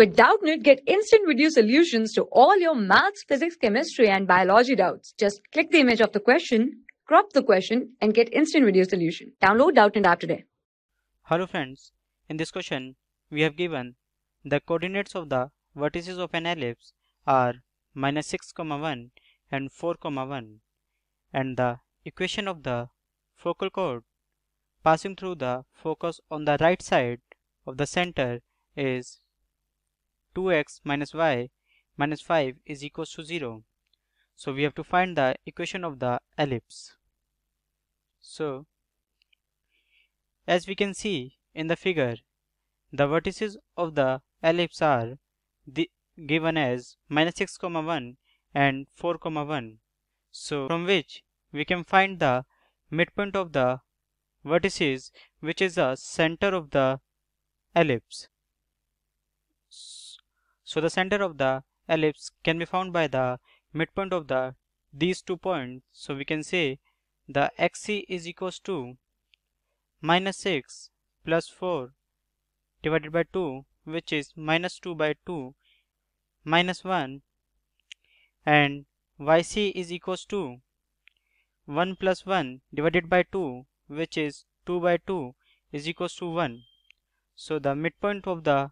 With Doubtnit, get instant video solutions to all your maths, physics, chemistry, and biology doubts. Just click the image of the question, crop the question, and get instant video solution. Download Doubtnit app today. Hello friends, in this question, we have given the coordinates of the vertices of an ellipse are minus 6, comma 1 and 4, comma 1 and the equation of the focal chord passing through the focus on the right side of the center is 2x minus y minus 5 is equals to 0. So we have to find the equation of the ellipse. So as we can see in the figure, the vertices of the ellipse are the, given as minus 6 comma 1 and 4 comma 1. So from which we can find the midpoint of the vertices which is the center of the ellipse. So the center of the ellipse can be found by the midpoint of the these two points. So we can say the x c is equals to minus 6 plus 4 divided by 2 which is minus 2 by 2 minus 1 and yc is equals to 1 plus 1 divided by 2 which is 2 by 2 is equals to 1. So the midpoint of the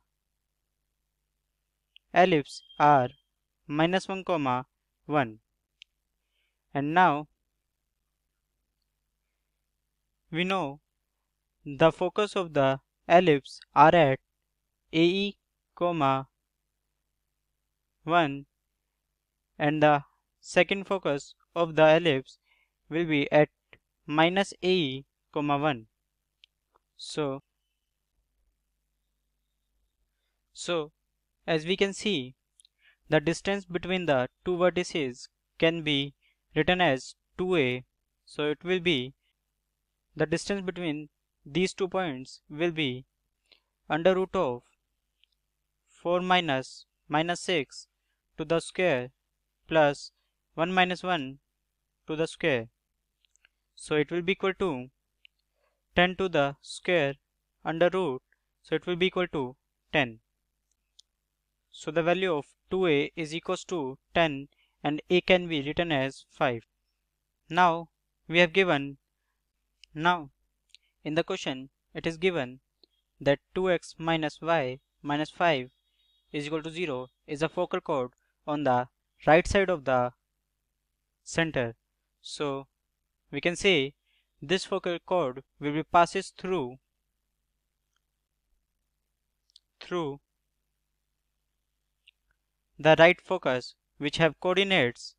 ellipse are minus 1 comma 1 and now we know the focus of the ellipse are at AE comma 1 and the second focus of the ellipse will be at minus AE comma 1 so so as we can see, the distance between the two vertices can be written as 2a. So it will be the distance between these two points will be under root of 4 minus minus 6 to the square plus 1 minus 1 to the square. So it will be equal to 10 to the square under root. So it will be equal to 10. So the value of 2a is equals to 10 and a can be written as 5. Now we have given now in the question it is given that 2x minus y minus 5 is equal to 0 is a focal chord on the right side of the center. So we can say this focal chord will be passes through through the right focus which have coordinates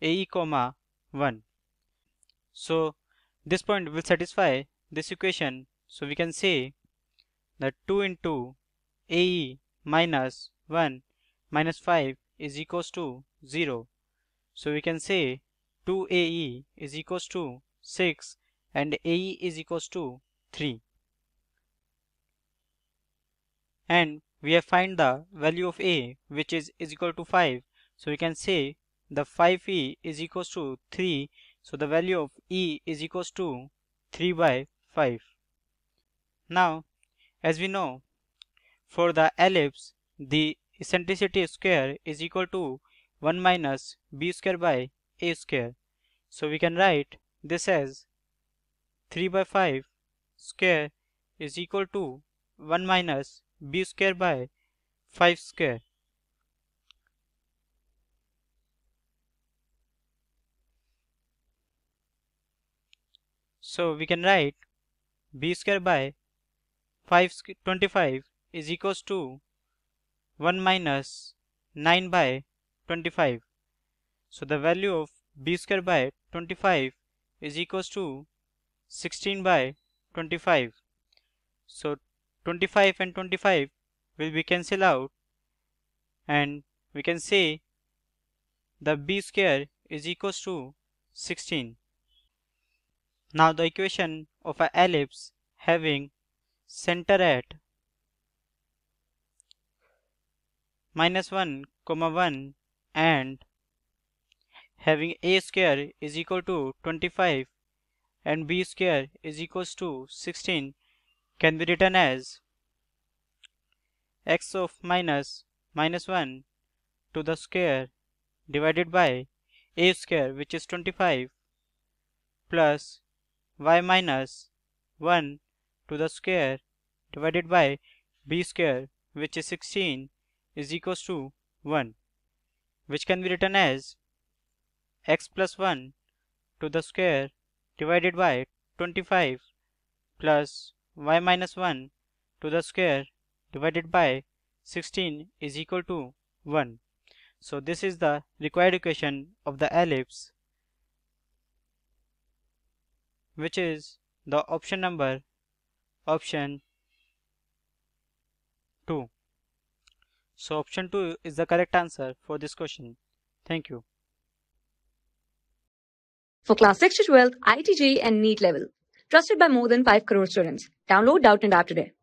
AE comma 1. So this point will satisfy this equation. So we can say that 2 into AE minus 1 minus 5 is equals to 0. So we can say 2AE is equals to 6 and AE is equals to 3. And we have find the value of a which is, is equal to 5 so we can say the 5e is equals to 3 so the value of e is equals to 3 by 5 now as we know for the ellipse the eccentricity square is equal to 1 minus b square by a square so we can write this as 3 by 5 square is equal to 1 minus b square by 5 square. So we can write b square by 5 25 is equals to 1 minus 9 by 25. So the value of b square by 25 is equals to 16 by 25. So 25 and 25 will be cancelled out and we can say the b square is equals to 16. Now the equation of an ellipse having center at minus 1 comma 1 and having a square is equal to 25 and b square is equals to 16 can be written as x of minus minus 1 to the square divided by a square which is 25 plus y minus 1 to the square divided by b square which is 16 is equals to 1 which can be written as x plus 1 to the square divided by 25 plus y minus 1 to the square divided by 16 is equal to 1. So this is the required equation of the ellipse which is the option number option 2. So option 2 is the correct answer for this question. Thank you. For class 6 to 12, ITG and NEET level, trusted by more than 5 crore students. Download Doubt and App today.